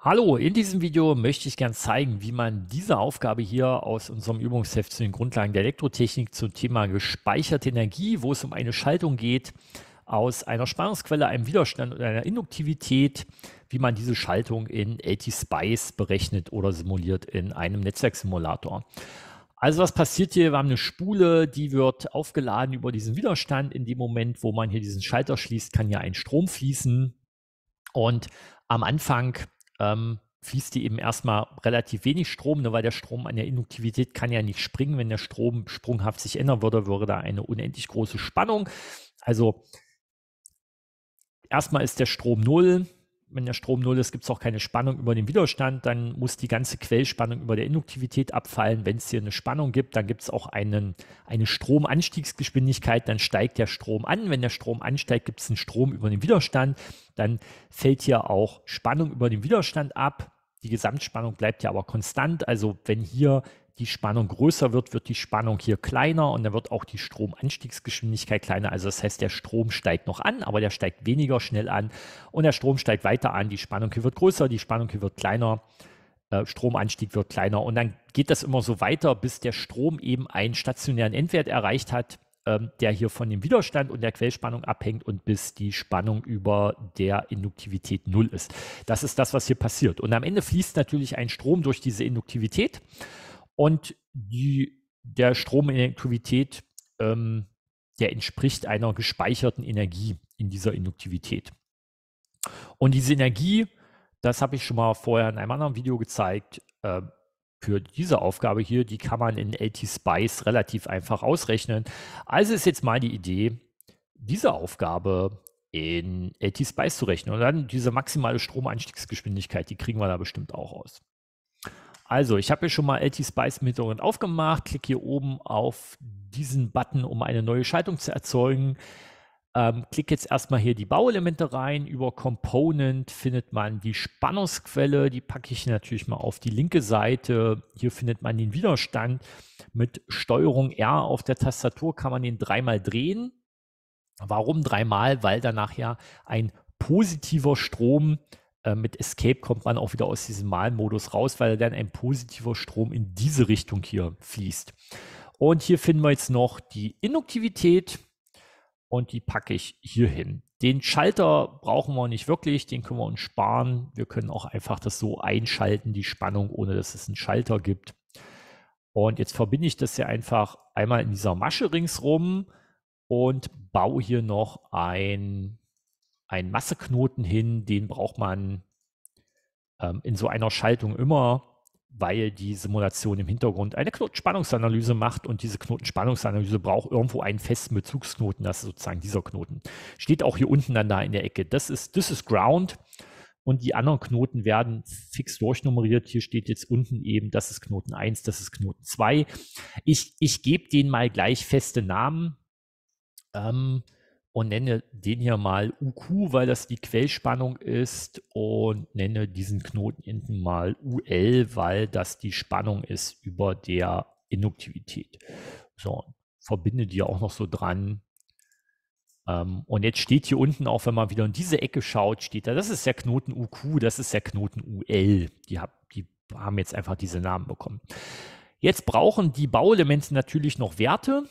Hallo, in diesem Video möchte ich gerne zeigen, wie man diese Aufgabe hier aus unserem Übungsheft zu den Grundlagen der Elektrotechnik zum Thema gespeicherte Energie, wo es um eine Schaltung geht, aus einer Spannungsquelle, einem Widerstand oder einer Induktivität, wie man diese Schaltung in lt spice berechnet oder simuliert in einem Netzwerksimulator. Also was passiert hier? Wir haben eine Spule, die wird aufgeladen über diesen Widerstand. In dem Moment, wo man hier diesen Schalter schließt, kann hier ein Strom fließen. Und am Anfang ähm, fließt die eben erstmal relativ wenig Strom, nur ne, weil der Strom an der Induktivität kann ja nicht springen. Wenn der Strom sprunghaft sich ändern würde, wäre da eine unendlich große Spannung. Also erstmal ist der Strom null, wenn der Strom null ist, gibt es auch keine Spannung über den Widerstand, dann muss die ganze Quellspannung über der Induktivität abfallen. Wenn es hier eine Spannung gibt, dann gibt es auch einen, eine Stromanstiegsgeschwindigkeit, dann steigt der Strom an. Wenn der Strom ansteigt, gibt es einen Strom über den Widerstand, dann fällt hier auch Spannung über den Widerstand ab. Die Gesamtspannung bleibt ja aber konstant. Also wenn hier die Spannung größer wird, wird die Spannung hier kleiner und dann wird auch die Stromanstiegsgeschwindigkeit kleiner. Also das heißt, der Strom steigt noch an, aber der steigt weniger schnell an und der Strom steigt weiter an. Die Spannung hier wird größer, die Spannung hier wird kleiner. Äh, Stromanstieg wird kleiner und dann geht das immer so weiter, bis der Strom eben einen stationären Endwert erreicht hat, ähm, der hier von dem Widerstand und der Quellspannung abhängt und bis die Spannung über der Induktivität null ist. Das ist das, was hier passiert. Und am Ende fließt natürlich ein Strom durch diese Induktivität. Und die, der Strom in Elektromobilität, ähm, der entspricht einer gespeicherten Energie in dieser Induktivität. Und diese Energie, das habe ich schon mal vorher in einem anderen Video gezeigt, äh, für diese Aufgabe hier, die kann man in LT-Spice relativ einfach ausrechnen. Also ist jetzt mal die Idee, diese Aufgabe in LT-Spice zu rechnen. Und dann diese maximale Stromeinstiegsgeschwindigkeit, die kriegen wir da bestimmt auch aus. Also, ich habe hier schon mal LT Spice im Hintergrund aufgemacht. Klick hier oben auf diesen Button, um eine neue Schaltung zu erzeugen. Ähm, klick jetzt erstmal hier die Bauelemente rein. Über Component findet man die Spannungsquelle. Die packe ich natürlich mal auf die linke Seite. Hier findet man den Widerstand. Mit Steuerung R auf der Tastatur kann man den dreimal drehen. Warum dreimal? Weil danach ja ein positiver Strom äh, mit Escape kommt man auch wieder aus diesem Malmodus raus, weil dann ein positiver Strom in diese Richtung hier fließt. Und hier finden wir jetzt noch die Induktivität und die packe ich hier hin. Den Schalter brauchen wir nicht wirklich, den können wir uns sparen. Wir können auch einfach das so einschalten, die Spannung, ohne dass es einen Schalter gibt. Und jetzt verbinde ich das hier einfach einmal in dieser Masche ringsrum und baue hier noch ein einen Masseknoten hin, den braucht man ähm, in so einer Schaltung immer, weil die Simulation im Hintergrund eine Knotenspannungsanalyse macht und diese Knotenspannungsanalyse braucht irgendwo einen festen Bezugsknoten, das ist sozusagen dieser Knoten. Steht auch hier unten dann da in der Ecke. Das ist, das ist Ground und die anderen Knoten werden fix durchnummeriert. Hier steht jetzt unten eben, das ist Knoten 1, das ist Knoten 2. Ich, ich gebe denen mal gleich feste Namen. Ähm, und nenne den hier mal UQ, weil das die Quellspannung ist und nenne diesen Knoten hinten mal UL, weil das die Spannung ist über der Induktivität. So, verbinde die auch noch so dran. Ähm, und jetzt steht hier unten auch, wenn man wieder in diese Ecke schaut, steht da, das ist der Knoten UQ, das ist der Knoten UL. Die, hab, die haben jetzt einfach diese Namen bekommen. Jetzt brauchen die Bauelemente natürlich noch Werte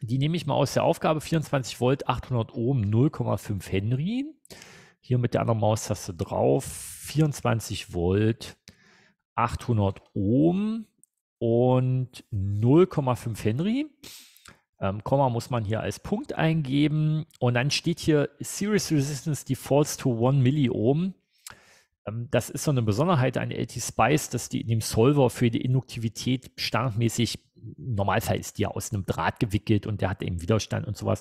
die nehme ich mal aus der Aufgabe 24 Volt, 800 Ohm, 0,5 Henry. Hier mit der anderen Maustaste drauf, 24 Volt, 800 Ohm und 0,5 Henry. Ähm, Komma muss man hier als Punkt eingeben und dann steht hier Series Resistance defaults to 1 Milliohm. Ähm, das ist so eine Besonderheit an LT Spice, dass die in dem Solver für die Induktivität standardmäßig Normalfall ist die ja aus einem Draht gewickelt und der hat eben Widerstand und sowas.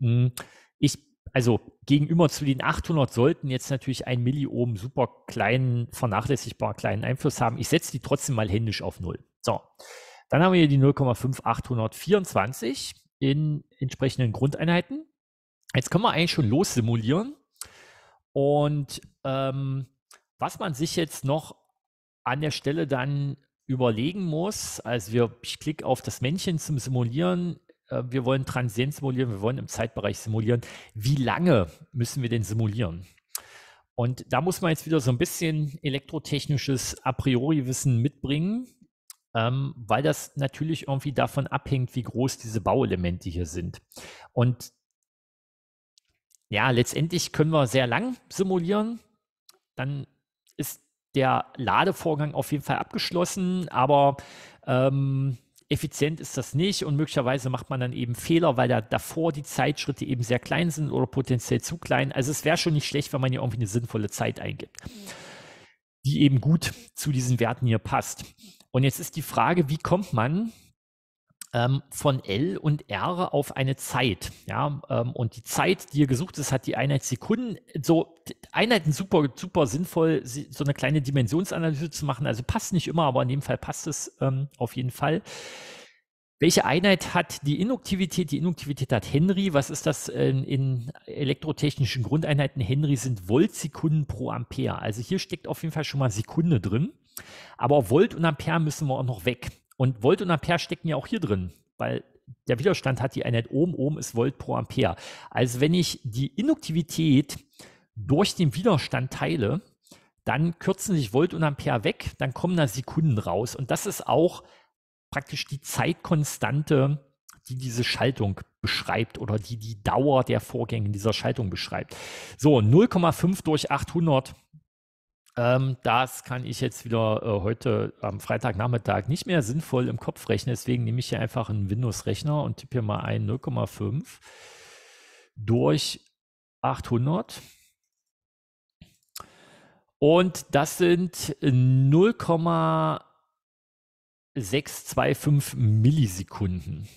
Hm, ich, also gegenüber zu den 800 sollten jetzt natürlich ein Milliohm super kleinen, vernachlässigbar kleinen Einfluss haben. Ich setze die trotzdem mal händisch auf 0. So, dann haben wir hier die 0,5824 in entsprechenden Grundeinheiten. Jetzt können wir eigentlich schon los simulieren. Und ähm, was man sich jetzt noch an der Stelle dann überlegen muss, also wir, ich klicke auf das Männchen zum Simulieren, äh, wir wollen transient simulieren, wir wollen im Zeitbereich simulieren, wie lange müssen wir denn simulieren? Und da muss man jetzt wieder so ein bisschen elektrotechnisches A priori-Wissen mitbringen, ähm, weil das natürlich irgendwie davon abhängt, wie groß diese Bauelemente hier sind. Und ja, letztendlich können wir sehr lang simulieren, dann der Ladevorgang auf jeden Fall abgeschlossen, aber ähm, effizient ist das nicht und möglicherweise macht man dann eben Fehler, weil da davor die Zeitschritte eben sehr klein sind oder potenziell zu klein. Also es wäre schon nicht schlecht, wenn man hier irgendwie eine sinnvolle Zeit eingibt, die eben gut zu diesen Werten hier passt. Und jetzt ist die Frage, wie kommt man ähm, von L und R auf eine Zeit. Ja, ähm, und die Zeit, die ihr gesucht ist, hat die Einheit Sekunden. So Einheiten super, super sinnvoll, so eine kleine Dimensionsanalyse zu machen. Also passt nicht immer, aber in dem Fall passt es ähm, auf jeden Fall. Welche Einheit hat die Induktivität? Die Induktivität hat Henry. Was ist das in, in elektrotechnischen Grundeinheiten? Henry sind Voltsekunden pro Ampere. Also hier steckt auf jeden Fall schon mal Sekunde drin. Aber Volt und Ampere müssen wir auch noch weg. Und Volt und Ampere stecken ja auch hier drin, weil der Widerstand hat die Einheit Ohm, Ohm ist Volt pro Ampere. Also wenn ich die Induktivität durch den Widerstand teile, dann kürzen sich Volt und Ampere weg, dann kommen da Sekunden raus. Und das ist auch praktisch die Zeitkonstante, die diese Schaltung beschreibt oder die die Dauer der Vorgänge dieser Schaltung beschreibt. So, 0,5 durch 800 ähm, das kann ich jetzt wieder äh, heute am Freitagnachmittag nicht mehr sinnvoll im Kopf rechnen. Deswegen nehme ich hier einfach einen Windows-Rechner und tippe hier mal ein 0,5 durch 800. Und das sind 0,625 Millisekunden.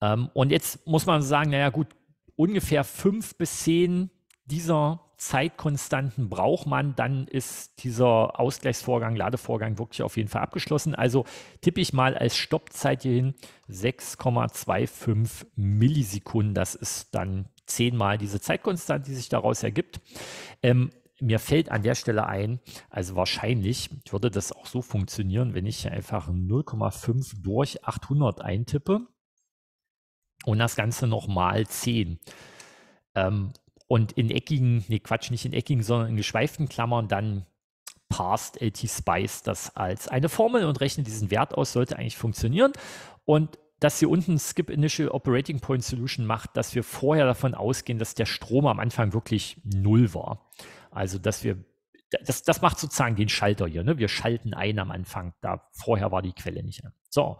Ähm, und jetzt muss man sagen, naja gut, ungefähr 5 bis 10 dieser Zeitkonstanten braucht man, dann ist dieser Ausgleichsvorgang, Ladevorgang wirklich auf jeden Fall abgeschlossen. Also tippe ich mal als Stoppzeit hierhin 6,25 Millisekunden. Das ist dann zehnmal diese Zeitkonstante, die sich daraus ergibt. Ähm, mir fällt an der Stelle ein, also wahrscheinlich würde das auch so funktionieren, wenn ich einfach 0,5 durch 800 eintippe und das Ganze nochmal 10 und in eckigen, nee, Quatsch, nicht in eckigen, sondern in geschweiften Klammern dann passed LT-Spice das als eine Formel und rechnet diesen Wert aus, sollte eigentlich funktionieren. Und dass hier unten Skip Initial Operating Point Solution macht, dass wir vorher davon ausgehen, dass der Strom am Anfang wirklich null war. Also, dass wir, das, das macht sozusagen den Schalter hier. Ne? Wir schalten ein am Anfang, da vorher war die Quelle nicht an. So,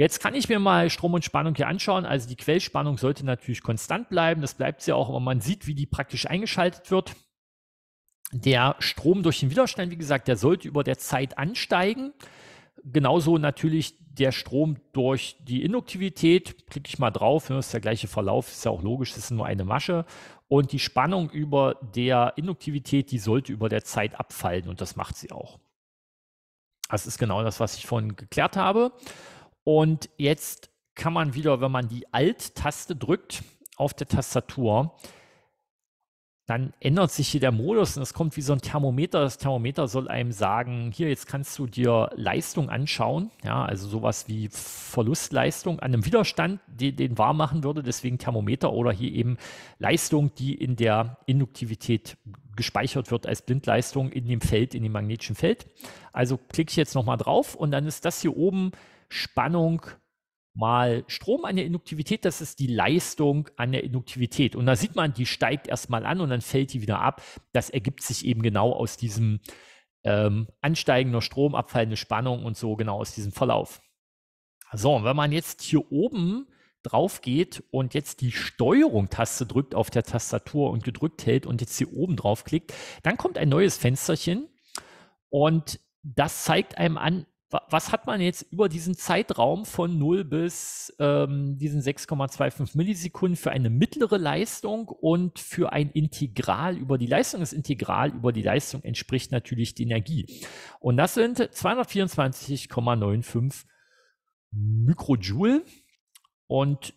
Jetzt kann ich mir mal Strom und Spannung hier anschauen. Also die Quellspannung sollte natürlich konstant bleiben. Das bleibt sie auch, aber man sieht, wie die praktisch eingeschaltet wird. Der Strom durch den Widerstand, wie gesagt, der sollte über der Zeit ansteigen. Genauso natürlich der Strom durch die Induktivität. Klicke ich mal drauf, das ne, ist der gleiche Verlauf, ist ja auch logisch, das ist nur eine Masche. Und die Spannung über der Induktivität, die sollte über der Zeit abfallen und das macht sie auch. Das ist genau das, was ich vorhin geklärt habe. Und jetzt kann man wieder, wenn man die Alt-Taste drückt auf der Tastatur, dann ändert sich hier der Modus und es kommt wie so ein Thermometer. Das Thermometer soll einem sagen, hier, jetzt kannst du dir Leistung anschauen. Ja, also sowas wie Verlustleistung an einem Widerstand, den, den wahr machen würde, deswegen Thermometer oder hier eben Leistung, die in der Induktivität gespeichert wird als Blindleistung in dem Feld, in dem magnetischen Feld. Also klicke ich jetzt nochmal drauf und dann ist das hier oben Spannung mal Strom an der Induktivität, das ist die Leistung an der Induktivität. Und da sieht man, die steigt erstmal an und dann fällt die wieder ab. Das ergibt sich eben genau aus diesem ähm, ansteigender Strom, abfallende Spannung und so genau aus diesem Verlauf. So, und wenn man jetzt hier oben drauf geht und jetzt die Steuerung-Taste drückt auf der Tastatur und gedrückt hält und jetzt hier oben drauf klickt, dann kommt ein neues Fensterchen und das zeigt einem an, was hat man jetzt über diesen Zeitraum von 0 bis ähm, diesen 6,25 Millisekunden für eine mittlere Leistung und für ein Integral über die Leistung? Das Integral über die Leistung entspricht natürlich die Energie. Und das sind 224,95 Mikrojoule. Und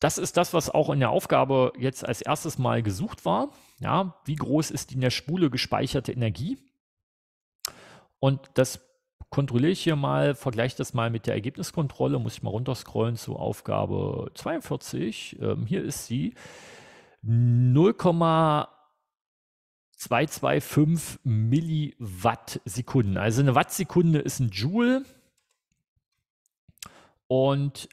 das ist das, was auch in der Aufgabe jetzt als erstes mal gesucht war. Ja, wie groß ist die in der Spule gespeicherte Energie? Und das kontrolliere ich hier mal, vergleiche das mal mit der Ergebniskontrolle, muss ich mal runterscrollen zu Aufgabe 42. Ähm, hier ist sie. 0,225 Milliwattsekunden. Also eine Wattsekunde ist ein Joule. Und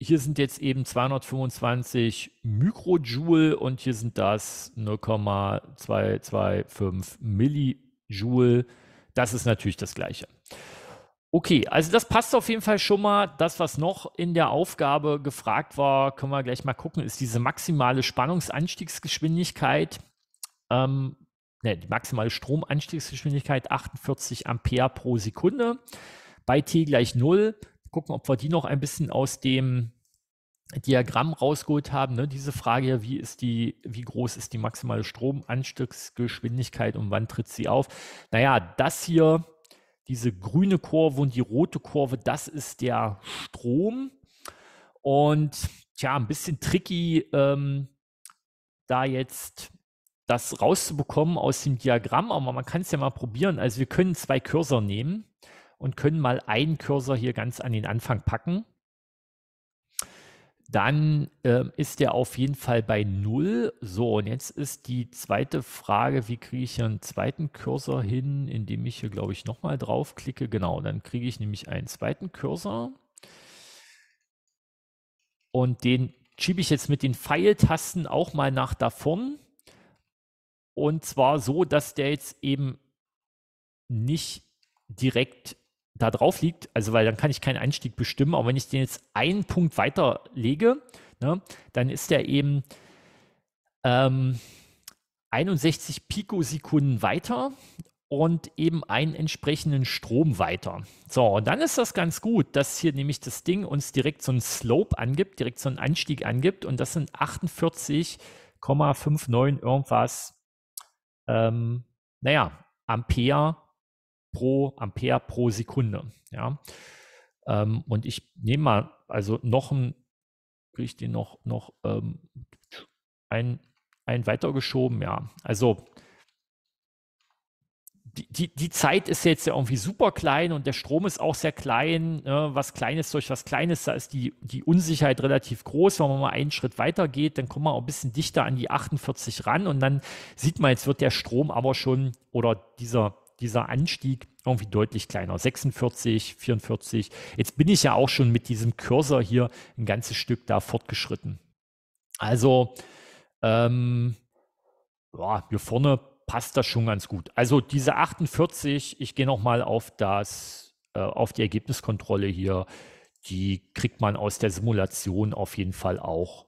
hier sind jetzt eben 225 Mikrojoule und hier sind das 0,225 Millijoule. Das ist natürlich das gleiche. Okay, also das passt auf jeden Fall schon mal. Das, was noch in der Aufgabe gefragt war, können wir gleich mal gucken, ist diese maximale Spannungsanstiegsgeschwindigkeit. Ähm, ne, die maximale Stromanstiegsgeschwindigkeit 48 Ampere pro Sekunde bei T gleich 0. Gucken, ob wir die noch ein bisschen aus dem Diagramm rausgeholt haben. Ne? Diese Frage wie ist die, wie groß ist die maximale Stromanstiegsgeschwindigkeit und wann tritt sie auf? Naja, das hier diese grüne Kurve und die rote Kurve, das ist der Strom. Und ja, ein bisschen tricky, ähm, da jetzt das rauszubekommen aus dem Diagramm, aber man kann es ja mal probieren. Also wir können zwei Cursor nehmen und können mal einen Cursor hier ganz an den Anfang packen dann ähm, ist der auf jeden Fall bei null. So, und jetzt ist die zweite Frage, wie kriege ich hier einen zweiten Cursor hin, indem ich hier, glaube ich, nochmal draufklicke. Genau, dann kriege ich nämlich einen zweiten Cursor. Und den schiebe ich jetzt mit den Pfeiltasten auch mal nach da vorn. Und zwar so, dass der jetzt eben nicht direkt da drauf liegt, also weil dann kann ich keinen Einstieg bestimmen, aber wenn ich den jetzt einen Punkt weiter lege, ne, dann ist der eben ähm, 61 Pikosekunden weiter und eben einen entsprechenden Strom weiter. So, und dann ist das ganz gut, dass hier nämlich das Ding uns direkt so einen Slope angibt, direkt so einen Anstieg angibt und das sind 48,59 irgendwas, ähm, naja, Ampere pro Ampere pro Sekunde. Ja? Ähm, und ich nehme mal, also noch ein, kriege ich den noch, noch ähm, ein, ein weitergeschoben, ja. Also die, die, die Zeit ist jetzt ja irgendwie super klein und der Strom ist auch sehr klein. Ne? Was Kleines durch was Kleines, da ist die, die Unsicherheit relativ groß. Wenn man mal einen Schritt weiter geht, dann kommt man auch ein bisschen dichter an die 48 ran und dann sieht man, jetzt wird der Strom aber schon oder dieser, dieser Anstieg irgendwie deutlich kleiner. 46, 44. Jetzt bin ich ja auch schon mit diesem Cursor hier ein ganzes Stück da fortgeschritten. Also, ähm, ja, hier vorne passt das schon ganz gut. Also diese 48, ich gehe nochmal auf das, äh, auf die Ergebniskontrolle hier. Die kriegt man aus der Simulation auf jeden Fall auch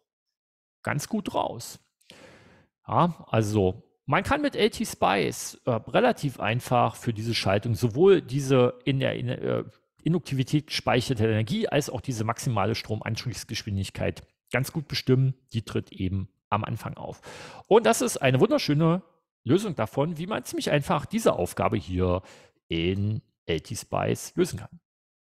ganz gut raus. Ja, also man kann mit LT Spice äh, relativ einfach für diese Schaltung sowohl diese in der, in der äh, Induktivität gespeicherte Energie als auch diese maximale Stromanschlussgeschwindigkeit ganz gut bestimmen. Die tritt eben am Anfang auf. Und das ist eine wunderschöne Lösung davon, wie man ziemlich einfach diese Aufgabe hier in LT-Spice lösen kann.